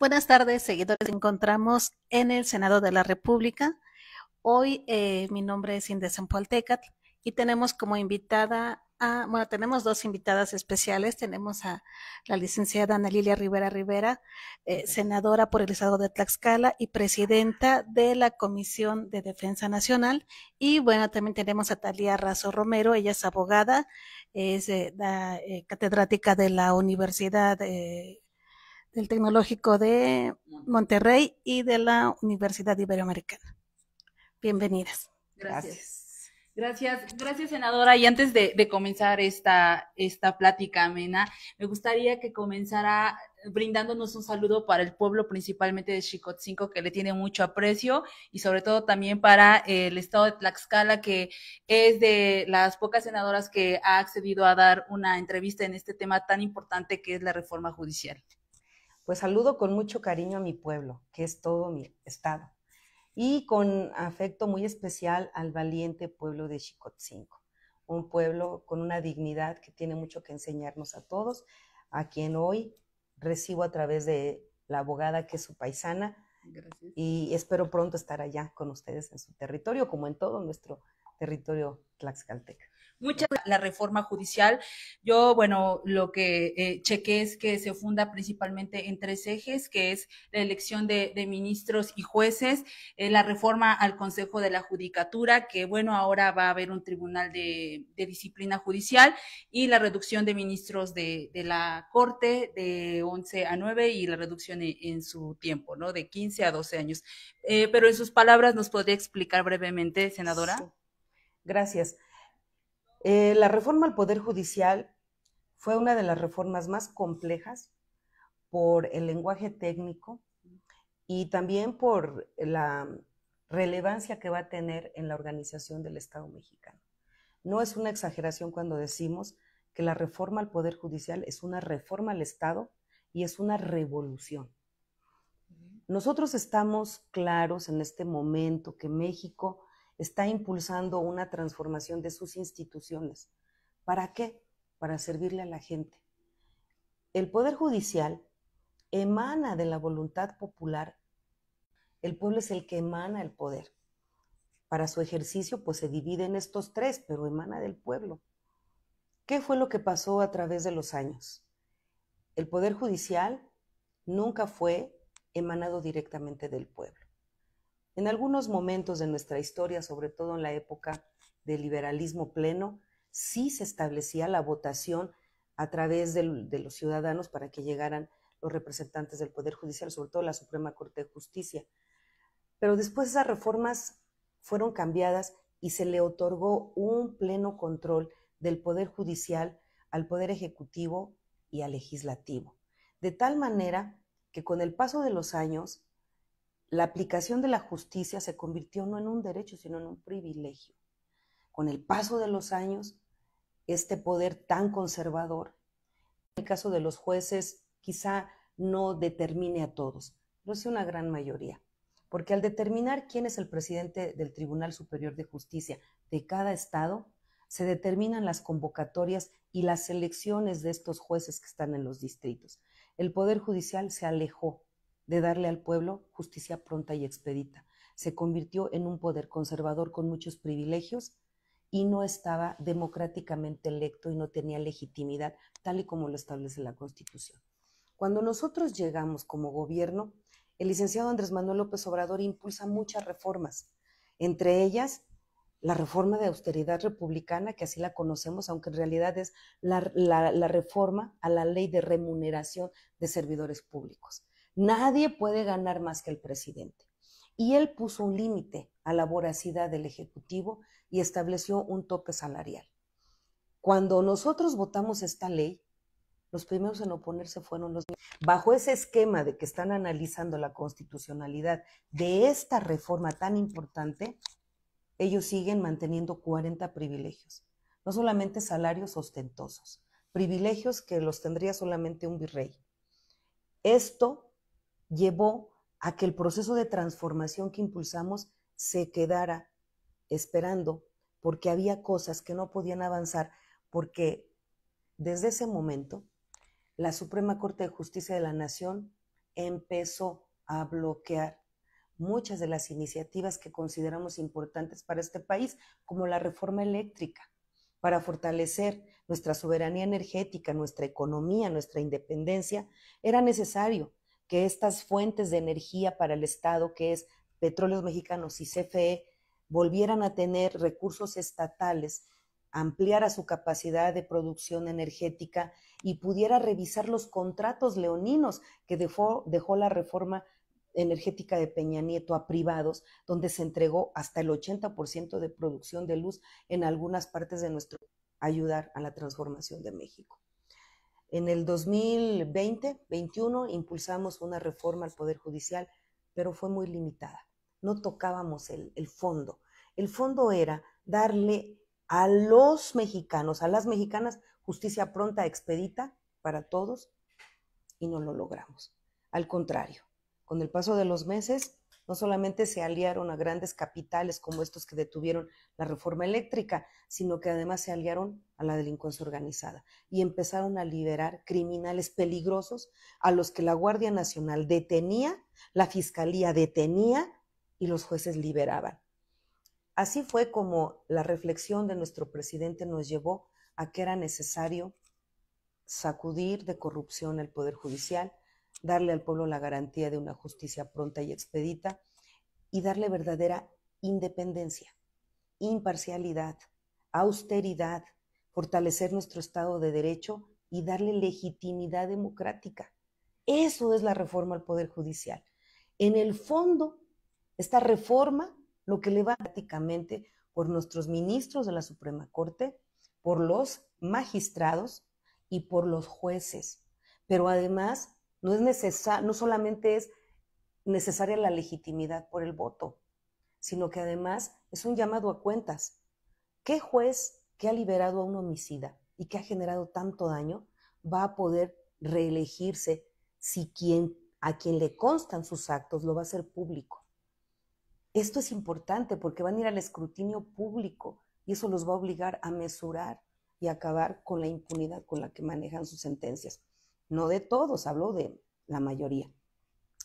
Buenas tardes, seguidores. encontramos en el Senado de la República. Hoy eh, mi nombre es Indecen Poltecat y tenemos como invitada a, bueno, tenemos dos invitadas especiales. Tenemos a la licenciada Ana Lilia Rivera Rivera, eh, senadora por el Estado de Tlaxcala y presidenta de la Comisión de Defensa Nacional. Y bueno, también tenemos a Talía Razo Romero, ella es abogada, es la, eh, catedrática de la Universidad eh, del Tecnológico de Monterrey y de la Universidad Iberoamericana. Bienvenidas. Gracias. Gracias, gracias, senadora. Y antes de, comenzar esta, esta plática amena, me gustaría que comenzara brindándonos un saludo para el pueblo principalmente de Chicotzinco que le tiene mucho aprecio y sobre todo también para eh, el estado de Tlaxcala que es de las pocas senadoras que ha accedido a dar una entrevista en este tema tan importante que es la reforma judicial pues saludo con mucho cariño a mi pueblo, que es todo mi estado, y con afecto muy especial al valiente pueblo de Chicotzinco, un pueblo con una dignidad que tiene mucho que enseñarnos a todos, a quien hoy recibo a través de la abogada que es su paisana. Y espero pronto estar allá con ustedes en su territorio, como en todo nuestro territorio tlaxcalteca. Muchas la reforma judicial. Yo, bueno, lo que eh, chequé es que se funda principalmente en tres ejes, que es la elección de, ministros y jueces, eh, la reforma al Consejo de la Judicatura, que bueno, ahora va a haber un tribunal de, disciplina judicial, y la reducción de ministros de, la Corte de 11 a 9 y la reducción en, su tiempo, ¿no? De 15 a 12 años. Eh, pero en sus palabras, ¿nos podría explicar brevemente, senadora? Gracias. Eh, la reforma al Poder Judicial fue una de las reformas más complejas por el lenguaje técnico y también por la relevancia que va a tener en la organización del Estado mexicano. No es una exageración cuando decimos que la reforma al Poder Judicial es una reforma al Estado y es una revolución. Nosotros estamos claros en este momento que México está impulsando una transformación de sus instituciones. ¿Para qué? Para servirle a la gente. El Poder Judicial emana de la voluntad popular. El pueblo es el que emana el poder. Para su ejercicio, pues se divide en estos tres, pero emana del pueblo. ¿Qué fue lo que pasó a través de los años? El Poder Judicial nunca fue emanado directamente del pueblo. En algunos momentos de nuestra historia, sobre todo en la época del liberalismo pleno, sí se establecía la votación a través de, los ciudadanos para que llegaran los representantes del Poder Judicial, sobre todo la Suprema Corte de Justicia. Pero después esas reformas fueron cambiadas y se le otorgó un pleno control del Poder Judicial al Poder Ejecutivo y al Legislativo. De tal manera que con el paso de los años, la aplicación de la justicia se convirtió no en un derecho, sino en un privilegio. Con el paso de los años, este poder tan conservador, en el caso de los jueces, quizá no determine a todos, pero sí una gran mayoría. Porque al determinar quién es el presidente del Tribunal Superior de Justicia de cada estado, se determinan las convocatorias y las elecciones de estos jueces que están en los distritos. El Poder Judicial se alejó de darle al pueblo justicia pronta y expedita. Se convirtió en un poder conservador con muchos privilegios y no estaba democráticamente electo y no tenía legitimidad, tal y como lo establece la Constitución. Cuando nosotros llegamos como gobierno, el licenciado Andrés Manuel López Obrador impulsa muchas reformas, entre ellas la reforma de austeridad republicana, que así la conocemos, aunque en realidad es la, la reforma a la ley de remuneración de servidores públicos. Nadie puede ganar más que el presidente. Y él puso un límite a la voracidad del Ejecutivo y estableció un tope salarial. Cuando nosotros votamos esta ley, los primeros en oponerse fueron los... Bajo ese esquema de que están analizando la constitucionalidad de esta reforma tan importante, ellos siguen manteniendo 40 privilegios, no solamente salarios ostentosos, privilegios que los tendría solamente un virrey. Esto llevó a que el proceso de transformación que impulsamos se quedara esperando, porque había cosas que no podían avanzar, porque desde ese momento la Suprema Corte de Justicia de la Nación empezó a bloquear muchas de las iniciativas que consideramos importantes para este país, como la reforma eléctrica, para fortalecer nuestra soberanía energética, nuestra economía, nuestra independencia, era necesario que estas fuentes de energía para el Estado, que es Petróleos Mexicanos y CFE, volvieran a tener recursos estatales, ampliara su capacidad de producción energética y pudiera revisar los contratos leoninos que dejó, dejó la reforma energética de Peña Nieto a privados, donde se entregó hasta el 80% de producción de luz en algunas partes de nuestro ayudar a la transformación de México. En el 2020-21 impulsamos una reforma al Poder Judicial, pero fue muy limitada. No tocábamos el, el fondo. El fondo era darle a los mexicanos, a las mexicanas, justicia pronta, expedita para todos, y no lo logramos. Al contrario, con el paso de los meses no solamente se aliaron a grandes capitales como estos que detuvieron la reforma eléctrica, sino que además se aliaron a la delincuencia organizada y empezaron a liberar criminales peligrosos a los que la Guardia Nacional detenía, la Fiscalía detenía y los jueces liberaban. Así fue como la reflexión de nuestro presidente nos llevó a que era necesario sacudir de corrupción el Poder Judicial, darle al pueblo la garantía de una justicia pronta y expedita y darle verdadera independencia, imparcialidad, austeridad, fortalecer nuestro Estado de Derecho y darle legitimidad democrática. Eso es la reforma al Poder Judicial. En el fondo, esta reforma lo que le va prácticamente por nuestros ministros de la Suprema Corte, por los magistrados y por los jueces. Pero además no, es solamente es necesaria la legitimidad por el voto, sino que además es un llamado a cuentas. ¿Qué juez que ha liberado a un homicida y que ha generado tanto daño va a poder reelegirse si quien, a quien le constan sus actos lo va a hacer público? Esto es importante porque van a ir al escrutinio público y eso los va a obligar a mesurar y acabar con la impunidad con la que manejan sus sentencias. No de todos, hablo de la mayoría.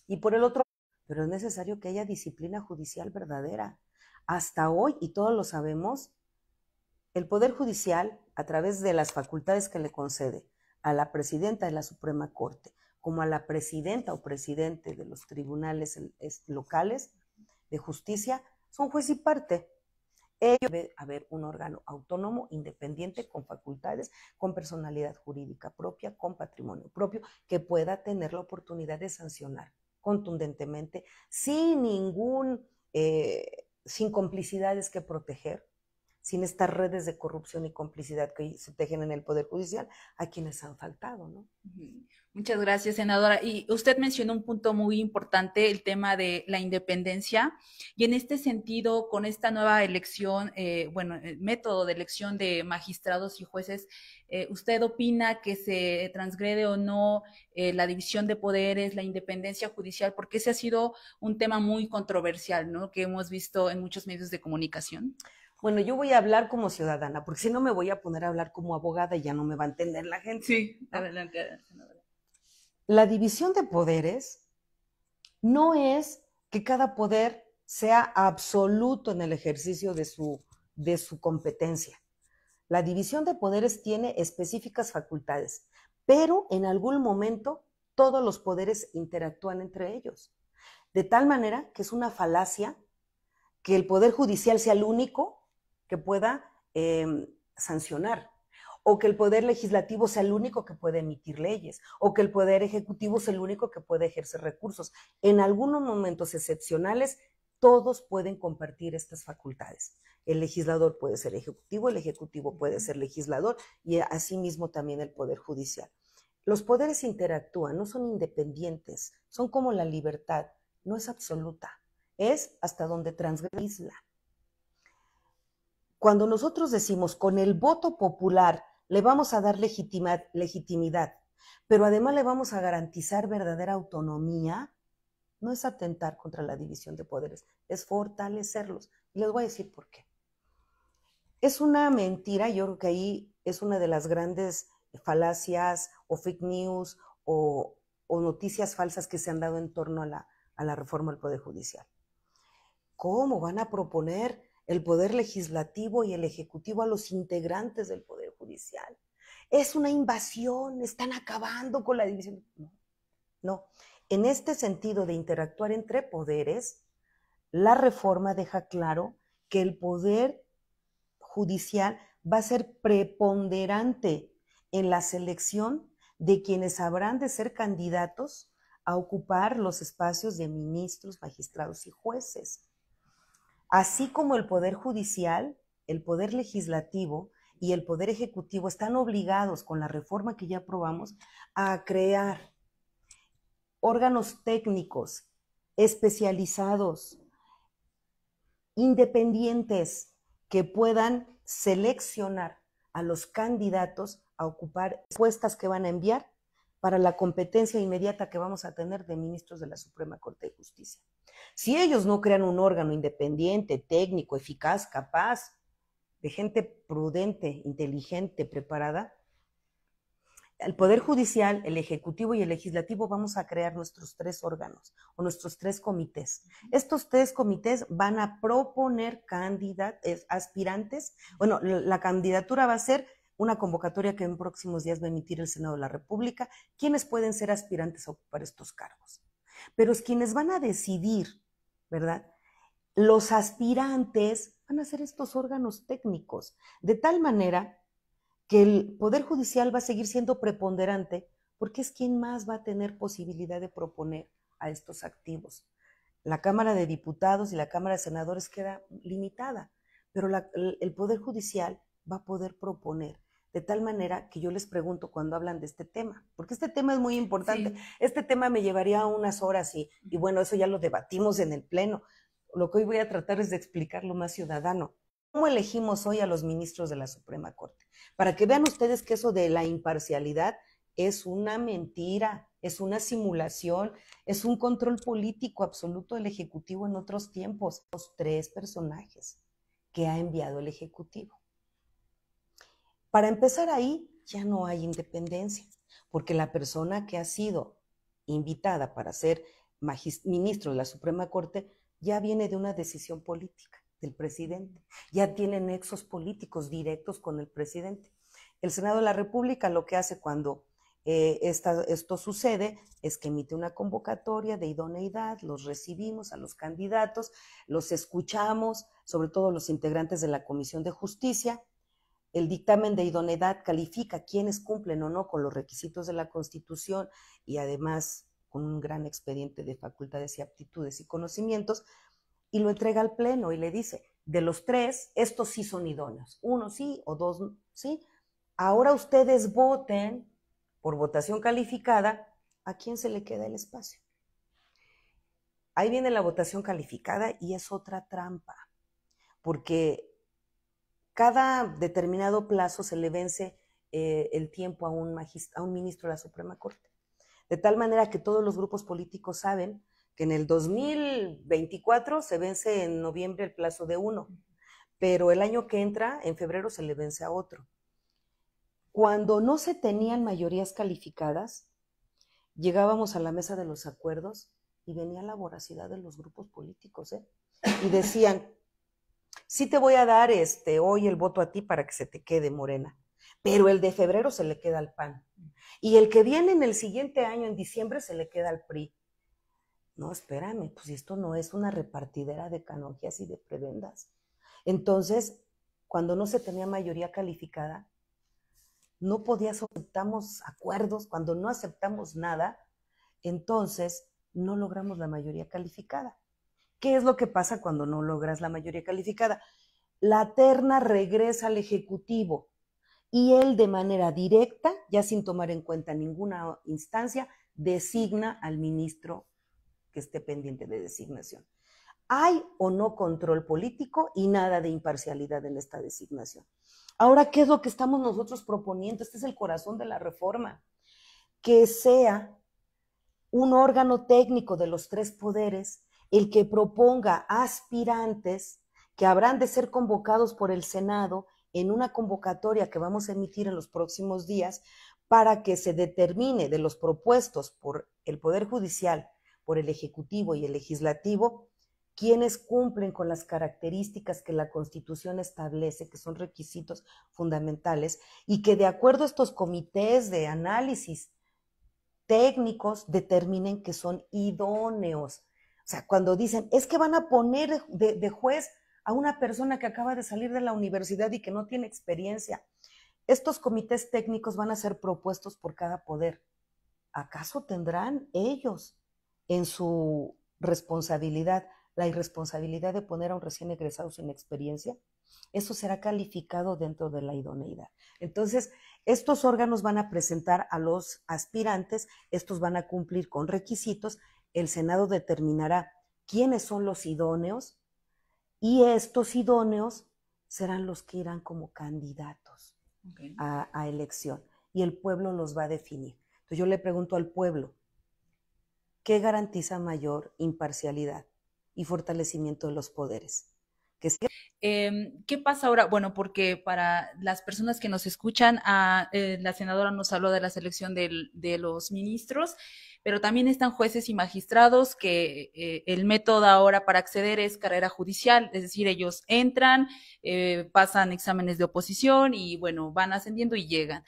Y por el otro, pero es necesario que haya disciplina judicial verdadera. Hasta hoy, y todos lo sabemos, el Poder Judicial, a través de las facultades que le concede a la presidenta de la Suprema Corte, como a la presidenta o presidente de los tribunales locales de justicia, son juez y parte. Ello debe haber un órgano autónomo, independiente, con facultades, con personalidad jurídica propia, con patrimonio propio, que pueda tener la oportunidad de sancionar contundentemente, sin ningún, eh, sin complicidades que proteger, sin estas redes de corrupción y complicidad que se tejen en el Poder Judicial, a quienes han faltado, ¿no? Muchas gracias, senadora. Y usted mencionó un punto muy importante, el tema de la independencia. Y en este sentido, con esta nueva elección, eh, bueno, el eh, método de elección de magistrados y jueces, eh, ¿usted opina que se transgrede o no la división de poderes, la independencia judicial? Porque ese ha sido un tema muy controversial, ¿no? Que hemos visto en muchos medios de comunicación bueno, yo voy a hablar como ciudadana, porque si no me voy a poner a hablar como abogada y ya no me va a entender la gente. Sí, adelante, La división de poderes no es que cada poder sea absoluto en el ejercicio de su, de su competencia. La división de poderes tiene específicas facultades, pero en algún momento todos los poderes interactúan entre ellos. De tal manera que es una falacia que el Poder Judicial sea el único que pueda em, sancionar o que el poder legislativo sea el único que puede emitir leyes, o que el poder ejecutivo sea el único que puede ejercer recursos. En algunos momentos excepcionales, todos pueden compartir estas facultades. El legislador puede ser ejecutivo, el ejecutivo puede ser legislador y asimismo también el poder judicial. Los poderes interactúan, no son independientes, son como la libertad, no es absoluta, es hasta donde transgresa cuando nosotros decimos con el voto popular le vamos a dar legitimidad, pero además le vamos a garantizar verdadera autonomía, no es atentar contra la división de poderes, es fortalecerlos. Y les voy a decir por qué. Es una mentira, yo creo que ahí es una de las grandes falacias o fake news o, noticias falsas que se han dado en torno a la reforma del Poder Judicial. ¿Cómo van a proponer el poder legislativo y el ejecutivo a los integrantes del poder judicial. Es una invasión, están acabando con la división. No, no. En este sentido de interactuar entre poderes, la reforma deja claro que el poder judicial va a ser preponderante en la selección de quienes habrán de ser candidatos a ocupar los espacios de ministros, magistrados y jueces. Así como el Poder Judicial, el Poder Legislativo y el Poder Ejecutivo están obligados con la reforma que ya aprobamos a crear órganos técnicos especializados, independientes, que puedan seleccionar a los candidatos a ocupar puestas que van a enviar para la competencia inmediata que vamos a tener de ministros de la Suprema Corte de Justicia. Si ellos no crean un órgano independiente, técnico, eficaz, capaz, de gente prudente, inteligente, preparada, el Poder Judicial, el Ejecutivo y el Legislativo vamos a crear nuestros tres órganos o nuestros tres comités. Estos tres comités van a proponer candidatos, aspirantes. Bueno, la candidatura va a ser una convocatoria que en próximos días va a emitir el Senado de la República, quienes pueden ser aspirantes a ocupar estos cargos. Pero es quienes van a decidir, ¿verdad? Los aspirantes van a ser estos órganos técnicos, de tal manera que el Poder Judicial va a seguir siendo preponderante porque es quien más va a tener posibilidad de proponer a estos activos. La Cámara de Diputados y la Cámara de Senadores queda limitada, pero el Poder Judicial va a poder proponer de tal manera que yo les pregunto cuando hablan de este tema, porque este tema es muy importante. Este tema me llevaría unas horas y, y, bueno, eso ya lo debatimos en el Pleno. Lo que hoy voy a tratar es de explicarlo más ciudadano. ¿Cómo elegimos hoy a los ministros de la Suprema Corte? Para que vean ustedes que eso de la imparcialidad es una mentira, es una simulación, es un control político absoluto del Ejecutivo en otros tiempos. Los tres personajes que ha enviado el Ejecutivo. Para empezar ahí, ya no hay independencia, porque la persona que ha sido invitada para ser ministro de la Suprema Corte ya viene de una decisión política del presidente, ya tiene nexos políticos directos con el presidente. El Senado de la República lo que hace cuando eh, esto sucede es que emite una convocatoria de idoneidad, los recibimos a los candidatos, los escuchamos, sobre todo los integrantes de la Comisión de Justicia, el dictamen de idoneidad califica quiénes cumplen o no con los requisitos de la Constitución y además con un gran expediente de facultades y aptitudes y conocimientos y lo entrega al Pleno y le dice, de los tres, estos sí son idóneos, uno sí o dos sí. Ahora ustedes voten por votación calificada a quién se le queda el espacio. Ahí viene la votación calificada y es otra trampa, porque cada determinado plazo se le vence eh, el tiempo a un, a un ministro de la Suprema Corte. De tal manera que todos los grupos políticos saben que en el 2024 se vence en noviembre el plazo de uno, pero el año que entra, en febrero, se le vence a otro. Cuando no se tenían mayorías calificadas, llegábamos a la mesa de los acuerdos y venía la voracidad de los grupos políticos ¿eh? y decían, sí te voy a dar este, hoy el voto a ti para que se te quede, Morena, pero el de febrero se le queda al PAN. Y el que viene en el siguiente año, en diciembre, se le queda al PRI. No, espérame, pues esto no es una repartidera de canonjías y de prebendas. Entonces, cuando no se tenía mayoría calificada, no podías aceptamos acuerdos, cuando no aceptamos nada, entonces no logramos la mayoría calificada. ¿Qué es lo que pasa cuando no logras la mayoría calificada? La terna regresa al Ejecutivo y él de manera directa, ya sin tomar en cuenta ninguna instancia, designa al ministro que esté pendiente de designación. Hay o no control político y nada de imparcialidad en esta designación. Ahora, ¿qué es lo que estamos nosotros proponiendo? Este es el corazón de la reforma. Que sea un órgano técnico de los tres poderes el que proponga aspirantes que habrán de ser convocados por el Senado en una convocatoria que vamos a emitir en los próximos días para que se determine de los propuestos por el Poder Judicial, por el Ejecutivo y el Legislativo, quienes cumplen con las características que la Constitución establece, que son requisitos fundamentales, y que de acuerdo a estos comités de análisis técnicos determinen que son idóneos o sea, cuando dicen, es que van a poner de juez a una persona que acaba de salir de la universidad y que no tiene experiencia. Estos comités técnicos van a ser propuestos por cada poder. ¿Acaso tendrán ellos en su responsabilidad la irresponsabilidad de poner a un recién egresado sin experiencia? Eso será calificado dentro de la idoneidad. Entonces, estos órganos van a presentar a los aspirantes, estos van a cumplir con requisitos el Senado determinará quiénes son los idóneos y estos idóneos serán los que irán como candidatos a, elección y el pueblo los va a definir. Entonces yo le pregunto al pueblo, ¿qué garantiza mayor imparcialidad y fortalecimiento de los poderes? Em, ¿Qué pasa ahora? Bueno, porque para las personas que nos escuchan, ah, eh, la senadora nos habló de la selección de los ministros, pero también están jueces y magistrados que eh, el método ahora para acceder es carrera judicial, es decir, ellos entran, eh, pasan exámenes de oposición y bueno, van ascendiendo y llegan.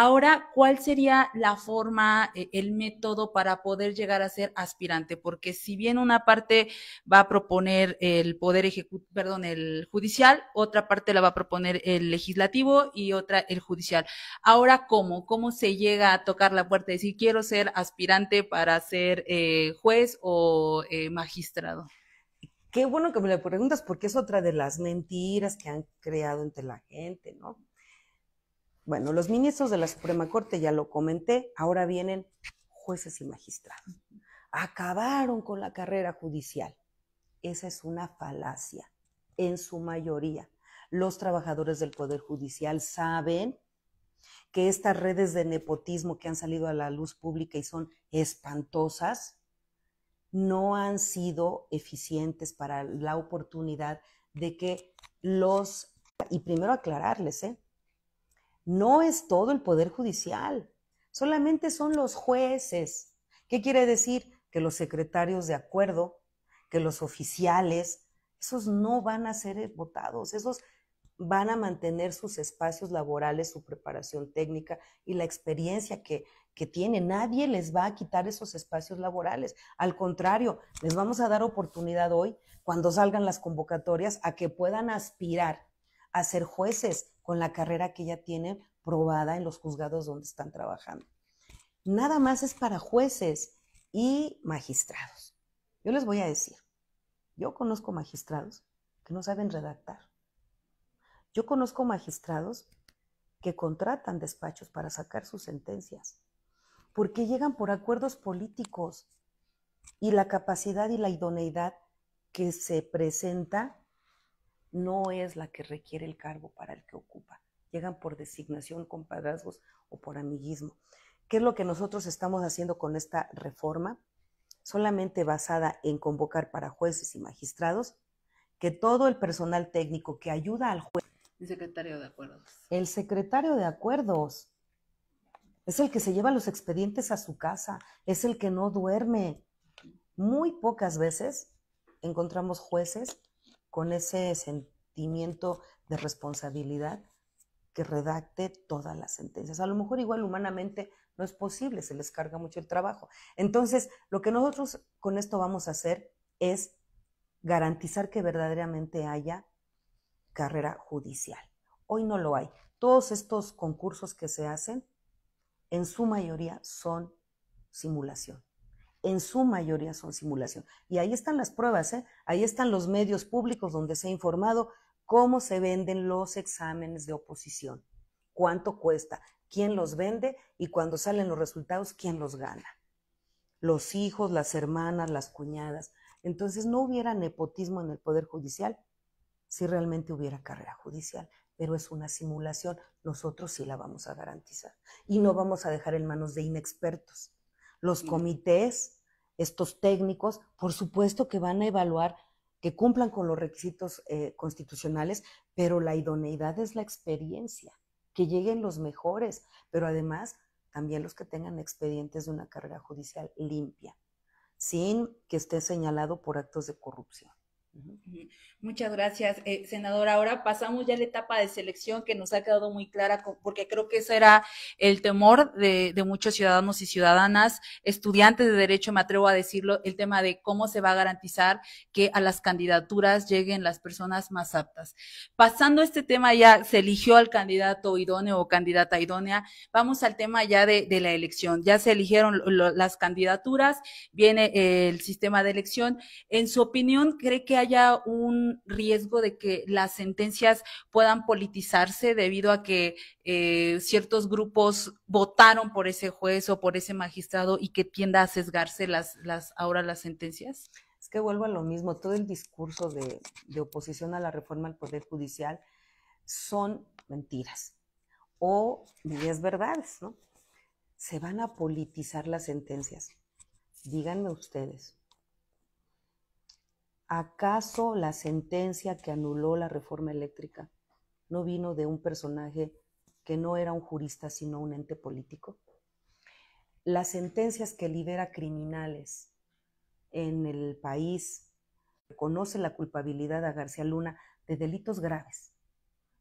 Ahora, ¿cuál sería la forma, eh, el método para poder llegar a ser aspirante? Porque si bien una parte va a proponer el poder ejecutivo, perdón, el judicial, otra parte la va a proponer el legislativo y otra el judicial. Ahora, ¿cómo? ¿Cómo se llega a tocar la puerta y decir quiero ser aspirante para ser eh, juez o eh, magistrado? Qué bueno que me lo preguntas porque es otra de las mentiras que han creado entre la gente, ¿no? Bueno, los ministros de la Suprema Corte, ya lo comenté, ahora vienen jueces y magistrados. Acabaron con la carrera judicial. Esa es una falacia, en su mayoría. Los trabajadores del Poder Judicial saben que estas redes de nepotismo que han salido a la luz pública y son espantosas, no han sido eficientes para la oportunidad de que los, y primero aclararles, ¿eh? No es todo el Poder Judicial, solamente son los jueces. ¿Qué quiere decir? Que los secretarios de acuerdo, que los oficiales, esos no van a ser votados, esos van a mantener sus espacios laborales, su preparación técnica y la experiencia que, que tiene. Nadie les va a quitar esos espacios laborales. Al contrario, les vamos a dar oportunidad hoy, cuando salgan las convocatorias, a que puedan aspirar a ser jueces, con la carrera que ya tienen probada en los juzgados donde están trabajando. Nada más es para jueces y magistrados. Yo les voy a decir, yo conozco magistrados que no saben redactar. Yo conozco magistrados que contratan despachos para sacar sus sentencias, porque llegan por acuerdos políticos y la capacidad y la idoneidad que se presenta no es la que requiere el cargo para el que ocupa. Llegan por designación, compadrazgos o por amiguismo. ¿Qué es lo que nosotros estamos haciendo con esta reforma? Solamente basada en convocar para jueces y magistrados, que todo el personal técnico que ayuda al juez. El secretario de acuerdos. El secretario de acuerdos. Es el que se lleva los expedientes a su casa, es el que no duerme. Muy pocas veces encontramos jueces con ese sentimiento de responsabilidad que redacte todas las sentencias. A lo mejor igual humanamente no es posible, se les carga mucho el trabajo. Entonces, lo que nosotros con esto vamos a hacer es garantizar que verdaderamente haya carrera judicial. Hoy no lo hay. Todos estos concursos que se hacen, en su mayoría son simulación en su mayoría son simulación. Y ahí están las pruebas, ¿eh? ahí están los medios públicos donde se ha informado cómo se venden los exámenes de oposición, cuánto cuesta, quién los vende y cuando salen los resultados, quién los gana. Los hijos, las hermanas, las cuñadas. Entonces no hubiera nepotismo en el Poder Judicial si realmente hubiera carrera judicial, pero es una simulación. Nosotros sí la vamos a garantizar y no vamos a dejar en manos de inexpertos. Los comités estos técnicos, por supuesto que van a evaluar que cumplan con los requisitos eh, constitucionales, pero la idoneidad es la experiencia, que lleguen los mejores, pero además también los que tengan expedientes de una carrera judicial limpia, sin que esté señalado por actos de corrupción. Muchas gracias, senador. Eh, senadora. Ahora pasamos ya a la etapa de selección que nos ha quedado muy clara, porque creo que ese era el temor de, muchos ciudadanos y ciudadanas, estudiantes de derecho, me atrevo a decirlo, el tema de cómo se va a garantizar que a las candidaturas lleguen las personas más aptas. Pasando este tema ya, se eligió al candidato idóneo o candidata idónea, vamos al tema ya de, de la elección. Ya se eligieron las candidaturas, viene el sistema de elección. En su opinión, ¿cree que hay haya un riesgo de que las sentencias puedan politizarse debido a que eh, ciertos grupos votaron por ese juez o por ese magistrado y que tienda a sesgarse las, las, ahora las sentencias? Es que vuelvo a lo mismo, todo el discurso de, oposición a la reforma al Poder Judicial son mentiras o es verdades, ¿no? Se van a politizar las sentencias. Díganme ustedes, ¿Acaso la sentencia que anuló la reforma eléctrica no vino de un personaje que no era un jurista, sino un ente político? Las sentencias que libera criminales en el país reconoce la culpabilidad a García Luna de delitos graves,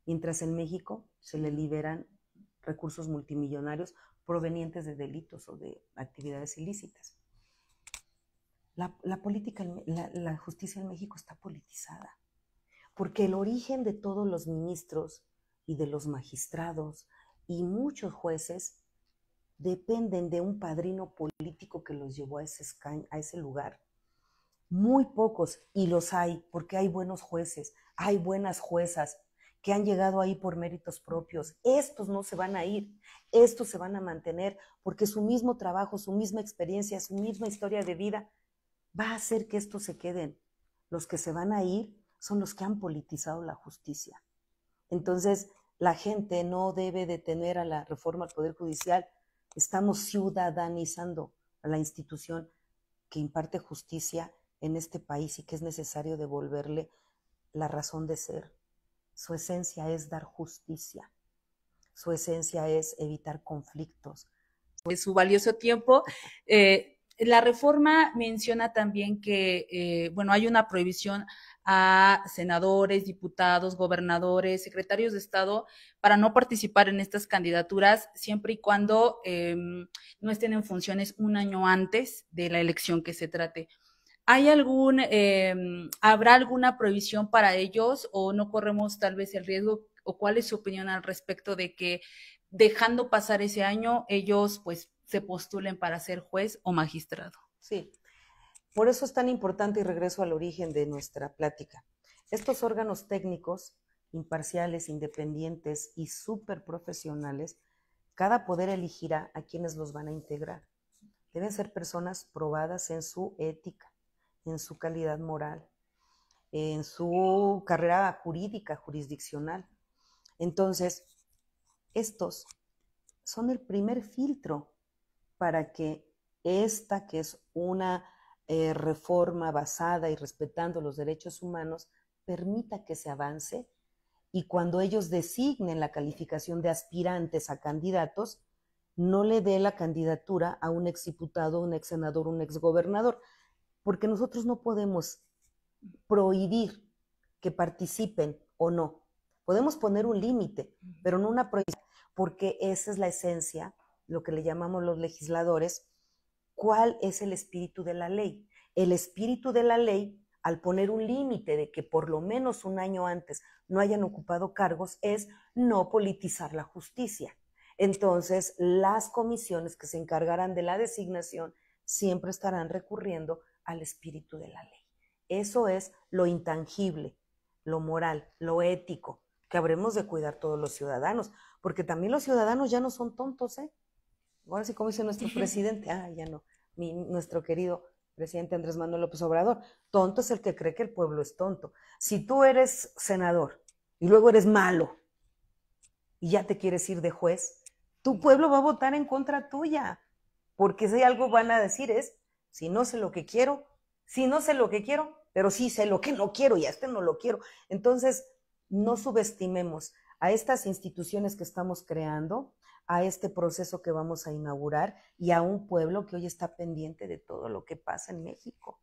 mientras en México se le liberan recursos multimillonarios provenientes de delitos o de actividades ilícitas. La, política, la, justicia en México está politizada, porque el origen de todos los ministros y de los magistrados y muchos jueces dependen de un padrino político que los llevó a ese, a ese lugar. Muy pocos, y los hay, porque hay buenos jueces, hay buenas juezas que han llegado ahí por méritos propios. Estos no se van a ir, estos se van a mantener, porque su mismo trabajo, su misma experiencia, su misma historia de vida va a hacer que estos se queden. Los que se van a ir son los que han politizado la justicia. Entonces, la gente no debe detener a la reforma al Poder Judicial. Estamos ciudadanizando a la institución que imparte justicia en este país y que es necesario devolverle la razón de ser. Su esencia es dar justicia. Su esencia es evitar conflictos. De su valioso tiempo. Eh, la reforma menciona también que, eh, bueno, hay una prohibición a senadores, diputados, gobernadores, secretarios de Estado para no participar en estas candidaturas siempre y cuando em, no estén en funciones un año antes de la elección que se trate. ¿Hay algún, em, habrá alguna prohibición para ellos o no corremos tal vez el riesgo? ¿O cuál es su opinión al respecto de que dejando pasar ese año ellos pues se postulen para ser juez o magistrado. Sí, por eso es tan importante y regreso al origen de nuestra plática. Estos órganos técnicos, imparciales, independientes y súper profesionales, cada poder elegirá a quienes los van a integrar. Deben ser personas probadas en su ética, en su calidad moral, en su carrera jurídica, jurisdiccional. Entonces, estos son el primer filtro para que esta, que es una eh, reforma basada y respetando los derechos humanos, permita que se avance y cuando ellos designen la calificación de aspirantes a candidatos, no le dé la candidatura a un diputado un ex senador, un exgobernador, porque nosotros no podemos prohibir que participen o no. Podemos poner un límite, pero no una prohibición, porque esa es la esencia lo que le llamamos los legisladores, cuál es el espíritu de la ley. El espíritu de la ley, al poner un límite de que por lo menos un año antes no hayan ocupado cargos, es no politizar la justicia. Entonces, las comisiones que se encargarán de la designación siempre estarán recurriendo al espíritu de la ley. Eso es lo intangible, lo moral, lo ético, que habremos de cuidar todos los ciudadanos, porque también los ciudadanos ya no son tontos, ¿eh? Ahora sí, como dice nuestro presidente, ah, ya no, mi, nuestro querido presidente Andrés Manuel López Obrador, tonto es el que cree que el pueblo es tonto. Si tú eres senador y luego eres malo y ya te quieres ir de juez, tu pueblo va a votar en contra tuya, porque si algo van a decir es, si no sé lo que quiero, si no sé lo que quiero, pero sí sé lo que no quiero y a este no lo quiero. Entonces, no subestimemos a estas instituciones que estamos creando, a este proceso que vamos a inaugurar y a un pueblo que hoy está pendiente de todo lo que pasa en México.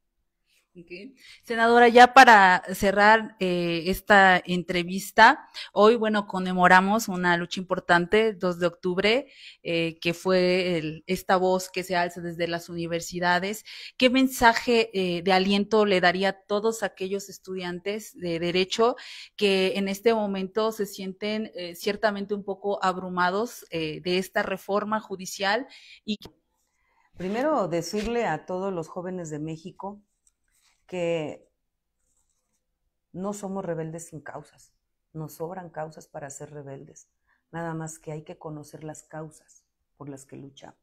Senadora, ya para cerrar eh, esta entrevista, hoy, bueno, conmemoramos una lucha importante, 2 de octubre, eh, que fue esta voz que se alza desde las universidades. ¿Qué mensaje eh, de aliento le daría a todos aquellos estudiantes de derecho que en este momento se sienten ciertamente un poco abrumados de esta reforma judicial? Y... Primero, decirle a todos los jóvenes de México, que no somos rebeldes sin causas, nos sobran causas para ser rebeldes, nada más que hay que conocer las causas por las que luchamos.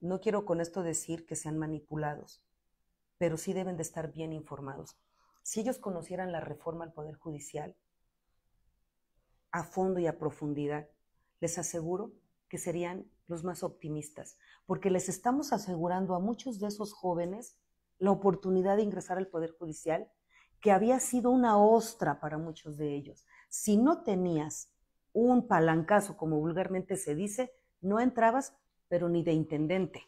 No quiero con esto decir que sean manipulados, pero sí deben de estar bien informados. Si ellos conocieran la reforma al Poder Judicial a fondo y a profundidad, les aseguro que serían los más optimistas, porque les estamos asegurando a muchos de esos jóvenes la oportunidad de ingresar al Poder Judicial, que había sido una ostra para muchos de ellos. Si no tenías un palancazo, como vulgarmente se dice, no entrabas, pero ni de intendente.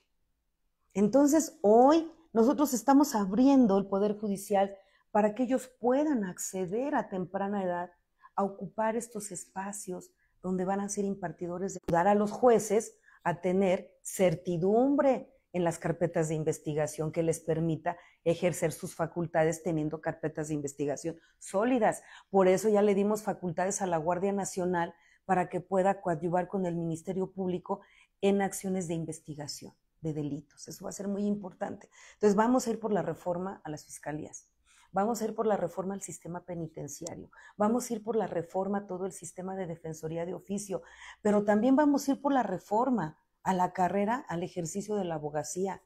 Entonces, hoy nosotros estamos abriendo el Poder Judicial para que ellos puedan acceder a temprana edad a ocupar estos espacios donde van a ser impartidores de ayudar a los jueces a tener certidumbre en las carpetas de investigación que les permita ejercer sus facultades teniendo carpetas de investigación sólidas. Por eso ya le dimos facultades a la Guardia Nacional para que pueda coadyuvar con el Ministerio Público en acciones de investigación de delitos. Eso va a ser muy importante. Entonces vamos a ir por la reforma a las fiscalías. Vamos a ir por la reforma al sistema penitenciario, vamos a ir por la reforma a todo el sistema de defensoría de oficio, pero también vamos a ir por la reforma a la carrera, al ejercicio de la abogacía.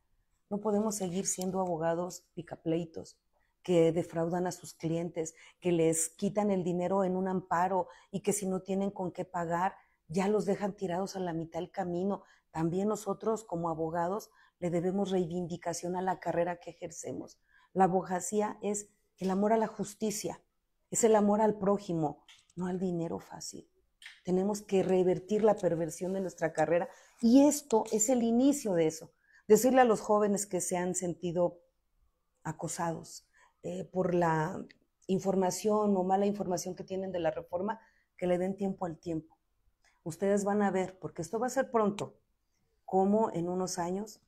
No podemos seguir siendo abogados picapleitos que defraudan a sus clientes, que les quitan el dinero en un amparo y que si no tienen con qué pagar, ya los dejan tirados a la mitad del camino. También nosotros como abogados le debemos reivindicación a la carrera que ejercemos. La abogacía es el amor a la justicia, es el amor al prójimo, no al dinero fácil. Tenemos que revertir la perversión de nuestra carrera y esto es el inicio de eso. Decirle a los jóvenes que se han sentido acosados eh, por la información o mala información que tienen de la reforma, que le den tiempo al tiempo. Ustedes van a ver, porque esto va a ser pronto, cómo en unos años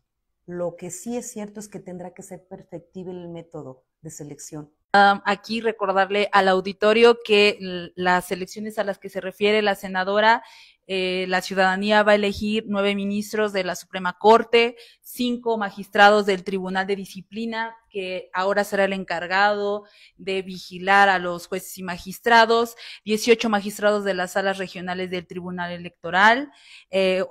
lo que sí es cierto es que tendrá que ser perfectible el método de selección aquí recordarle al auditorio que las elecciones a las que se refiere la senadora, eh, la ciudadanía va a elegir nueve ministros de la Suprema Corte, cinco magistrados del Tribunal de Disciplina, que ahora será el encargado de vigilar a los jueces y magistrados, dieciocho magistrados de las salas regionales del Tribunal Electoral, eh,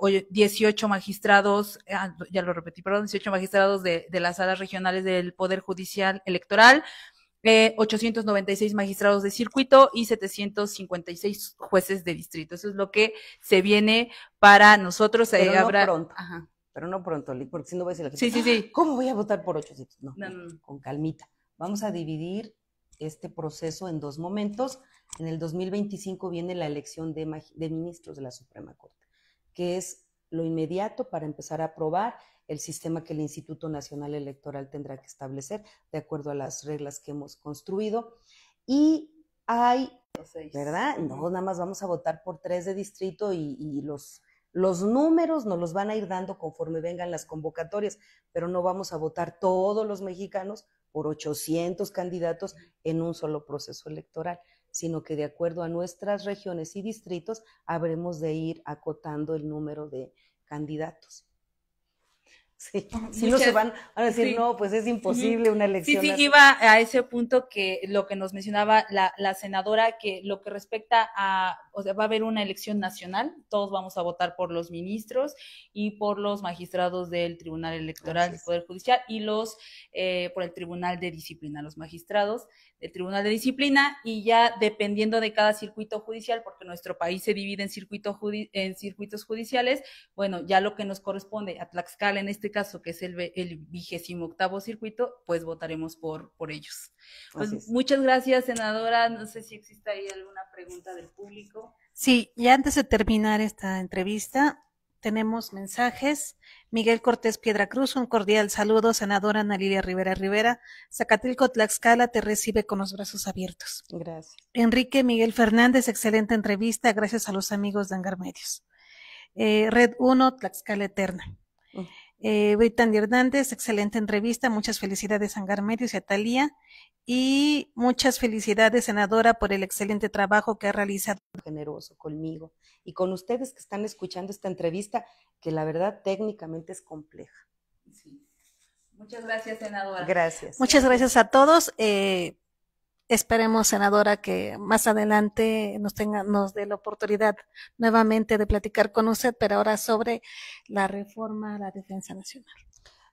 magistrados, ah, ya lo repetí, perdón, dieciocho magistrados de, de las salas regionales del Poder Judicial Electoral, 896 eh, magistrados de circuito y 756 jueces de distrito. Eso es lo que se viene para nosotros. Pero pronto. Pero no pronto, porque si no voy a decir la gente, sí, sí, sí. ¿Cómo voy a votar por 800? No, con calmita. Vamos a dividir este proceso en dos momentos. En el 2025 viene la elección de, de ministros de la Suprema Corte, que es lo inmediato para empezar a aprobar el sistema que el Instituto Nacional Electoral tendrá que establecer de acuerdo a las reglas que hemos construido. Y hay, ¿verdad? No, nada más vamos a votar por tres de distrito y, los, los números nos los van a ir dando conforme vengan las convocatorias, pero no vamos a votar todos los mexicanos por 800 candidatos en un solo proceso electoral, sino que de acuerdo a nuestras regiones y distritos habremos de ir acotando el número de candidatos. Sí, oh, si no se van, a decir, no, pues es imposible una elección. Sí, sí, iba a ese punto que lo que nos mencionaba la, senadora, que lo que respecta a, o sea, va a haber una elección nacional, todos vamos a votar por los ministros y por los magistrados del Tribunal Electoral del Poder Judicial y los, eh, por el Tribunal de Disciplina, los magistrados del Tribunal de Disciplina y ya dependiendo de cada circuito judicial, porque nuestro país se divide en, circuito en circuitos judiciales, bueno, ya lo que nos corresponde a Tlaxcala en este este caso, que es el el vigésimo octavo circuito, pues votaremos por, por ellos. Pues, muchas gracias, senadora. No sé si existe ahí alguna pregunta del público. Sí, y antes de terminar esta entrevista, tenemos mensajes. Miguel Cortés Piedra Cruz, un cordial saludo, senadora Ana Rivera Rivera. Zacatilco Tlaxcala te recibe con los brazos abiertos. Gracias. Enrique Miguel Fernández, excelente entrevista, gracias a los amigos de Angar Medios. Eh, Red 1, Tlaxcala Eterna. Mm. Eh, Brittany Hernández, excelente entrevista. Muchas felicidades a Angar Medios y a Talía. Y muchas felicidades, senadora, por el excelente trabajo que ha realizado. Generoso conmigo y con ustedes que están escuchando esta entrevista, que la verdad técnicamente es compleja. Muchas gracias, senadora. Gracias. Muchas gracias a todos. Eh, Esperemos, senadora, que más adelante nos tenga, nos dé la oportunidad nuevamente de platicar con usted, pero ahora sobre la reforma a la defensa nacional.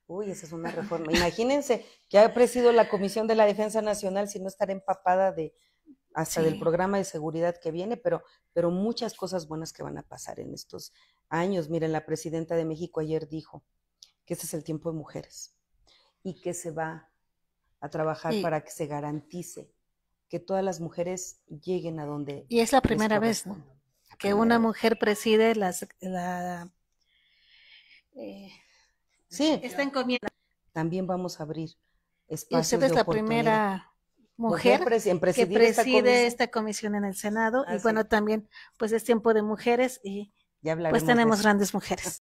Uy, esa es una reforma. Imagínense que ha presidido la Comisión de la Defensa Nacional si no estar empapada de hasta del programa de seguridad que viene, pero, pero muchas cosas buenas que van a pasar en estos años. Miren, la presidenta de México ayer dijo que este es el tiempo de mujeres y que se va a trabajar para que se garantice que todas las mujeres lleguen a donde. Y es la primera vez que una mujer preside las, la. Eh, sí. Esta encomienda. También vamos a abrir espacios. usted es la primera mujer, que preside esta comisión. en el Senado. y bueno, también, pues es tiempo de mujeres y. Ya pues tenemos grandes mujeres.